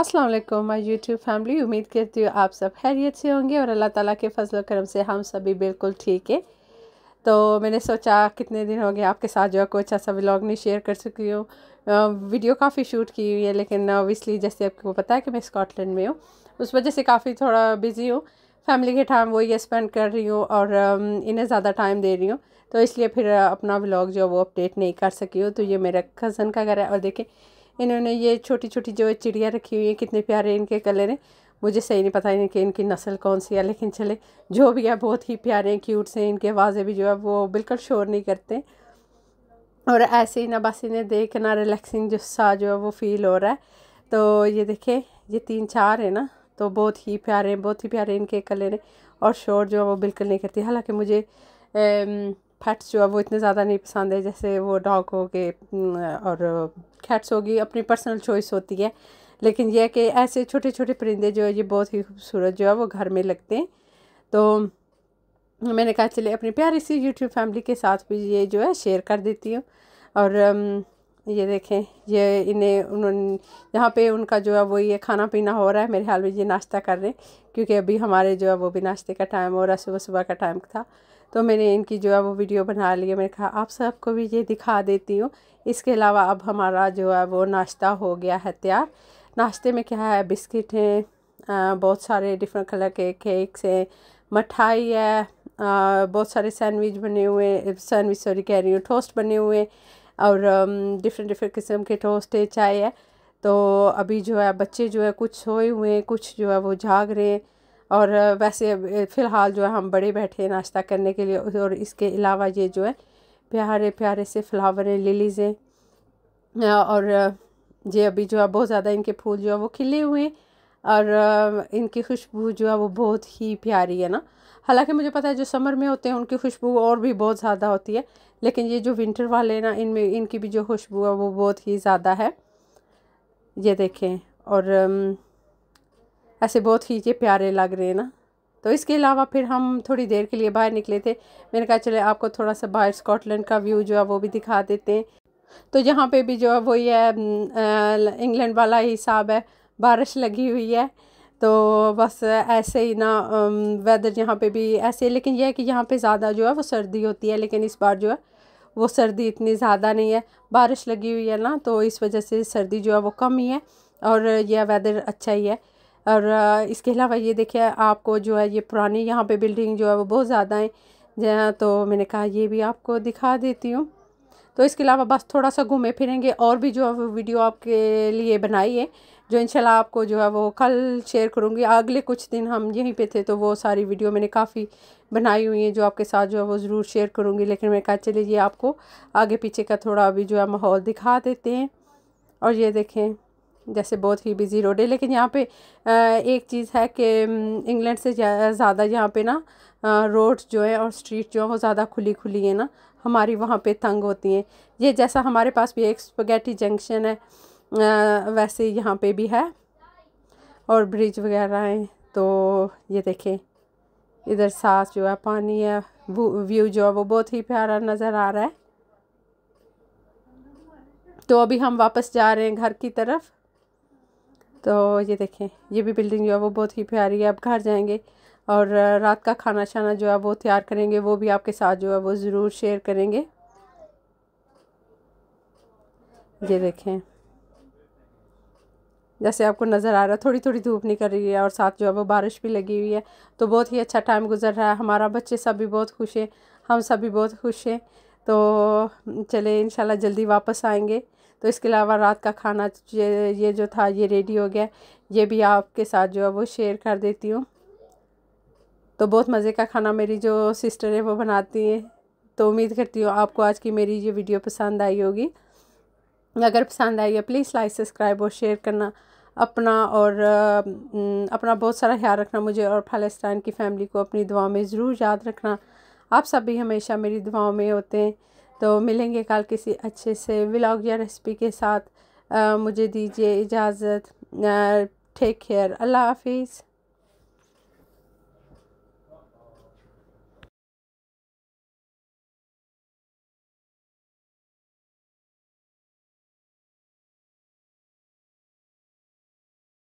अस्सलाम वालेकुम my YouTube family उम्मीद करती हूँ आप सब खैरियत से होंगे और अल्लाह ताला के फजल करम से हम सभी बिल्कुल ठीक है तो मैंने सोचा कितने दिन हो गए आपके साथ जो है अच्छा सा व्लॉग नहीं शेयर कर चुकी हूँ वीडियो काफ़ी शूट की हुई है लेकिन ओबियसली जैसे आपको पता है कि मैं स्कॉटलैंड में हूँ उस वजह से काफ़ी थोड़ा बिज़ी हूँ फैमिली के टाइम वो ये स्पेंड कर रही हूँ और इन्हें ज़्यादा टाइम दे रही हूँ तो इसलिए फिर अपना व्लॉग जो है वो अपडेट नहीं कर सकी हूँ तो ये मेरा कज़न का घर है और देखें इन्होंने ये छोटी छोटी जो चिड़िया रखी हुई है कितने प्यारे इनके कलर हैं मुझे सही नहीं पता इनके इनकी नस्ल कौन सी है लेकिन चले जो भी है बहुत ही प्यारे हैं क्यूट से इनके आवाज़ें भी जो है वो बिल्कुल शोर नहीं करते और ऐसे ही ना बस इन्हें देख ना रिलैक्सिंग जो सा जो है वो फील हो रहा है तो ये देखें ये तीन चार है ना तो बहुत ही प्यारे हैं बहुत ही प्यारे इनके कलर हैं और शोर जो है वो बिल्कुल नहीं करती हालांकि मुझे फैट्स जो है वो इतने ज़्यादा नहीं पसंद है जैसे वो डॉग हो गए और कैट्स होगी अपनी पर्सनल चॉइस होती है लेकिन यह कि ऐसे छोटे छोटे परिंदे जो है ये बहुत ही खूबसूरत जो है वो घर में लगते हैं तो मैंने कहा चले अपनी प्यारी सी यूट्यूब फैमिली के साथ भी ये जो है शेयर कर देती हूँ और ये देखें ये इन्हें उन्होंने यहाँ पे उनका जो है वो ये खाना पीना हो रहा है मेरे हाल में ये नाश्ता कर रहे हैं क्योंकि अभी हमारे जो है वो भी नाश्ते का टाइम हो रहा है सुबह सुबह का टाइम था तो मैंने इनकी जो है वो वीडियो बना लिया मैंने कहा आप सबको भी ये दिखा देती हूँ इसके अलावा अब हमारा जो है वो नाश्ता हो गया है तैयार नाश्ते में क्या है बिस्किट हैं बहुत सारे डिफरेंट कलर के केक्स हैं मिठाई है बहुत सारे सैंडविच बने हुए सैंडविच सॉरी कह रही हूँ टोस्ट बने हुए और डिफरेंट डिफरेंट किस्म के टोस्ट है चाय है तो अभी जो है बच्चे जो है कुछ सोए हुए हैं कुछ जो है वो जाग रहे हैं और वैसे फ़िलहाल जो है हम बड़े बैठे हैं नाश्ता करने के लिए और इसके अलावा ये जो है प्यारे प्यारे से फ्लावर हैं लिलीज़ हैं और ये अभी जो है बहुत ज़्यादा इनके फूल जो है वो खिले हुए हैं और इनकी खुशबू जो है वो बहुत ही प्यारी है ना हालांकि मुझे पता है जो समर में होते हैं उनकी खुशबू और भी बहुत ज़्यादा होती है लेकिन ये जो विंटर वाले ना इनमें इनकी भी जो खुशबू है वो बहुत ही ज़्यादा है ये देखें और ऐसे बहुत ही ये प्यारे लग रहे हैं ना तो इसके अलावा फिर हम थोड़ी देर के लिए बाहर निकले थे मैंने कहा चले आपको थोड़ा सा बाहर स्कॉटलैंड का व्यू जो है वो भी दिखा देते हैं तो यहाँ पे भी जो है वही है इंग्लैंड वाला हिसाब है बारिश लगी हुई है तो बस ऐसे ही ना वेदर यहाँ पे भी ऐसे लेकिन यह है कि यहाँ पे ज़्यादा जो है वो सर्दी होती है लेकिन इस बार जो है वो सर्दी इतनी ज़्यादा नहीं है बारिश लगी हुई है ना तो इस वजह से सर्दी जो है वो कम ही है और यह वेदर अच्छा ही है और इसके अलावा ये देखिए आपको जो है ये पुरानी यहाँ पे बिल्डिंग जो है वो बहुत ज़्यादा है तो मैंने कहा ये भी आपको दिखा देती हूँ तो इसके अलावा बस थोड़ा सा घूमे फिरेंगे और भी जो है वो वीडियो आपके लिए बनाई है जो इंशाल्लाह आपको जो है वो कल शेयर करूँगी अगले कुछ दिन हम यहीं पे थे तो वो सारी वीडियो मैंने काफ़ी बनाई हुई हैं जो आपके साथ जो है वो ज़रूर शेयर करूँगी लेकिन मैंने कहा चलिए ये आपको आगे पीछे का थोड़ा अभी जो है माहौल दिखा देते हैं और ये देखें जैसे बहुत ही बिज़ी रोड है लेकिन यहाँ पे एक चीज़ है कि इंग्लैंड से ज़्यादा यहाँ पे ना रोड जो है और स्ट्रीट जो है वो ज़्यादा खुली खुली है ना हमारी वहाँ पे तंग होती हैं ये जैसा हमारे पास भी एक स्पगैटी जंक्शन है वैसे यहाँ पे भी है और ब्रिज वगैरह हैं तो ये देखें इधर सास जो है पानी है व्यू जो है वो बहुत ही प्यारा नज़र आ रहा है तो अभी हम वापस जा रहे हैं घर की तरफ तो ये देखें ये भी बिल्डिंग जो है वो बहुत ही प्यारी है आप घर जाएंगे और रात का खाना छाना जो है वो तैयार करेंगे वो भी आपके साथ जो है वो ज़रूर शेयर करेंगे ये देखें जैसे आपको नज़र आ रहा है थोड़ी थोड़ी धूप निकल रही है और साथ जो है वो बारिश भी लगी हुई है तो बहुत ही अच्छा टाइम गुजर रहा है हमारा बच्चे सब भी बहुत खुश हैं हम सब भी बहुत खुश हैं तो चले इन जल्दी वापस आएंगे तो इसके अलावा रात का खाना ये, ये जो था ये रेडी हो गया ये भी आपके साथ जो है वो शेयर कर देती हूँ तो बहुत मज़े का खाना मेरी जो सिस्टर है वो बनाती हैं तो उम्मीद करती हूँ आपको आज की मेरी ये वीडियो पसंद आई होगी अगर पसंद आई है प्लीज़ लाइक सब्सक्राइब और शेयर करना अपना और अपना बहुत सारा ख्याल रखना मुझे और फ़लस्तान की फ़ैमिली को अपनी दुआ में ज़रूर याद रखना आप सब भी हमेशा मेरी दुआओं में होते हैं तो मिलेंगे कल किसी अच्छे से व्लॉग या रेसिपी के साथ आ, मुझे दीजिए इजाज़त टेक केयर अल्लाह हाफिज़